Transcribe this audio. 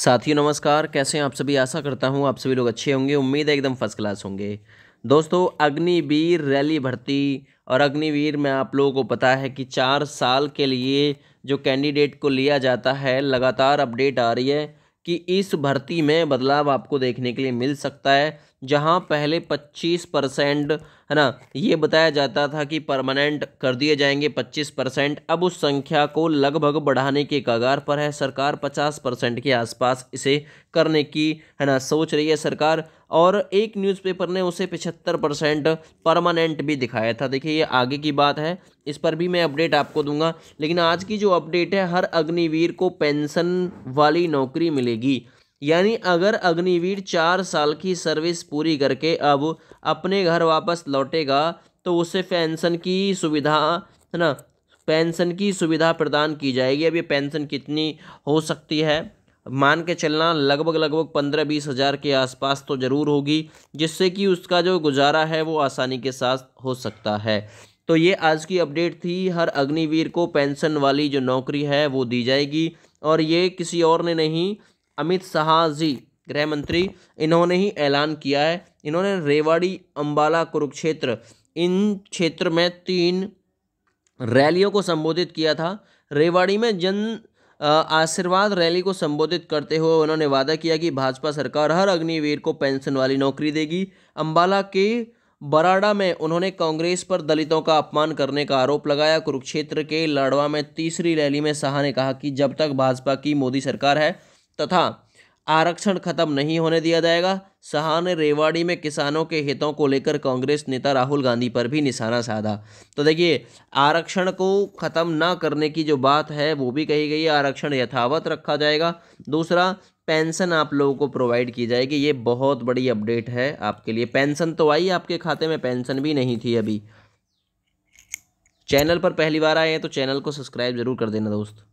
साथियों नमस्कार कैसे हैं आप सभी आशा करता हूं आप सभी लोग अच्छे होंगे उम्मीद है एकदम फर्स्ट क्लास होंगे दोस्तों अग्निवीर रैली भर्ती और अग्निवीर में आप लोगों को पता है कि चार साल के लिए जो कैंडिडेट को लिया जाता है लगातार अपडेट आ रही है कि इस भर्ती में बदलाव आपको देखने के लिए मिल सकता है जहाँ पहले 25 परसेंट है ना ये बताया जाता था कि परमानेंट कर दिए जाएंगे 25 परसेंट अब उस संख्या को लगभग बढ़ाने के कगार पर है सरकार 50 परसेंट के आसपास इसे करने की है ना सोच रही है सरकार और एक न्यूज़पेपर ने उसे पिछहत्तर परसेंट परमानेंट भी दिखाया था देखिए ये आगे की बात है इस पर भी मैं अपडेट आपको दूंगा लेकिन आज की जो अपडेट है हर अग्निवीर को पेंशन वाली नौकरी मिलेगी यानी अगर अग्निवीर चार साल की सर्विस पूरी करके अब अपने घर वापस लौटेगा तो उसे पेंशन की सुविधा है ना पेंशन की सुविधा प्रदान की जाएगी अब ये पेंशन कितनी हो सकती है मान के चलना लगभग लगभग पंद्रह बीस हज़ार के आसपास तो ज़रूर होगी जिससे कि उसका जो गुजारा है वो आसानी के साथ हो सकता है तो ये आज की अपडेट थी हर अग्निवीर को पेंशन वाली जो नौकरी है वो दी जाएगी और ये किसी और ने नहीं अमित शाह जी गृह मंत्री इन्होंने ही ऐलान किया है इन्होंने रेवाड़ी अंबाला कुरुक्षेत्र इन क्षेत्र में तीन रैलियों को संबोधित किया था रेवाड़ी में जन आशीर्वाद रैली को संबोधित करते हुए उन्होंने वादा किया कि भाजपा सरकार हर अग्निवीर को पेंशन वाली नौकरी देगी अंबाला के बराड़ा में उन्होंने कांग्रेस पर दलितों का अपमान करने का आरोप लगाया कुरुक्षेत्र के लाडवा में तीसरी रैली में शाह ने कहा कि जब तक भाजपा की मोदी सरकार है तथा आरक्षण खत्म नहीं होने दिया जाएगा सहा ने रेवाड़ी में किसानों के हितों को लेकर कांग्रेस नेता राहुल गांधी पर भी निशाना साधा तो देखिए आरक्षण को ख़त्म ना करने की जो बात है वो भी कही गई है आरक्षण यथावत रखा जाएगा दूसरा पेंशन आप लोगों को प्रोवाइड की जाएगी ये बहुत बड़ी अपडेट है आपके लिए पेंशन तो आई आपके खाते में पेंशन भी नहीं थी अभी चैनल पर पहली बार आए हैं तो चैनल को सब्सक्राइब जरूर कर देना दोस्त